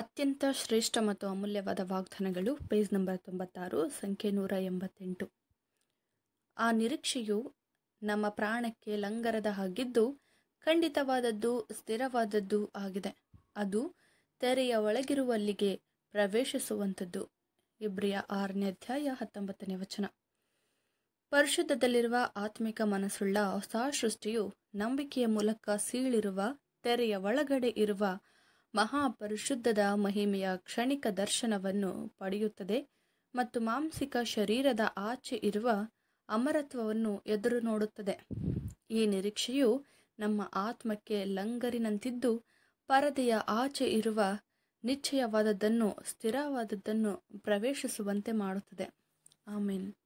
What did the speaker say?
ಅತ್ಯಂತ ಶ್ರೇಷ್ಠ ಮತ್ತು ಅಮೂಲ್ಯವಾದ ವಾಗ್ದಾನಗಳು ಪೇಜ್ ನಂಬರ್ ತೊಂಬತ್ತಾರು ಸಂಖ್ಯೆ ನೂರ ಎಂಬತ್ತೆಂಟು ಆ ನಿರೀಕ್ಷೆಯು ನಮ್ಮ ಪ್ರಾಣಕ್ಕೆ ಲಂಗರದ ಹಾಗಿದ್ದು ಖಂಡಿತವಾದದ್ದು ಸ್ಥಿರವಾದದ್ದು ಆಗಿದೆ ಅದು ತೆರೆಯ ಒಳಗಿರುವಲ್ಲಿಗೆ ಪ್ರವೇಶಿಸುವಂಥದ್ದು ಇಬ್ರಿಯ ಆರನೇ ಅಧ್ಯಾಯ ಹತ್ತೊಂಬತ್ತನೇ ವಚನ ಪರಿಶುದ್ಧದಲ್ಲಿರುವ ಆತ್ಮಿಕ ಮನಸ್ಸುಳ್ಳ ಹೊಸ ಸೃಷ್ಟಿಯು ನಂಬಿಕೆಯ ಮೂಲಕ ಸೀಳಿರುವ ತೆರೆಯ ಒಳಗಡೆ ಇರುವ ಮಹಾಪರಿಶುದ್ಧದ ಮಹಿಮೆಯ ಕ್ಷಣಿಕ ದರ್ಶನವನ್ನು ಪಡೆಯುತ್ತದೆ ಮತ್ತು ಮಾಂಸಿಕ ಶರೀರದ ಆಚೆ ಇರುವ ಅಮರತ್ವವನ್ನು ಎದುರು ನೋಡುತ್ತದೆ ಈ ನಿರೀಕ್ಷೆಯು ನಮ್ಮ ಆತ್ಮಕ್ಕೆ ಲಂಗರಿನಂತಿದ್ದು ಪರದೆಯ ಆಚೆ ಇರುವ ನಿಶ್ಚಯವಾದದ್ದನ್ನು ಸ್ಥಿರವಾದದ್ದನ್ನು ಪ್ರವೇಶಿಸುವಂತೆ ಮಾಡುತ್ತದೆ ಆಮೇಲೆ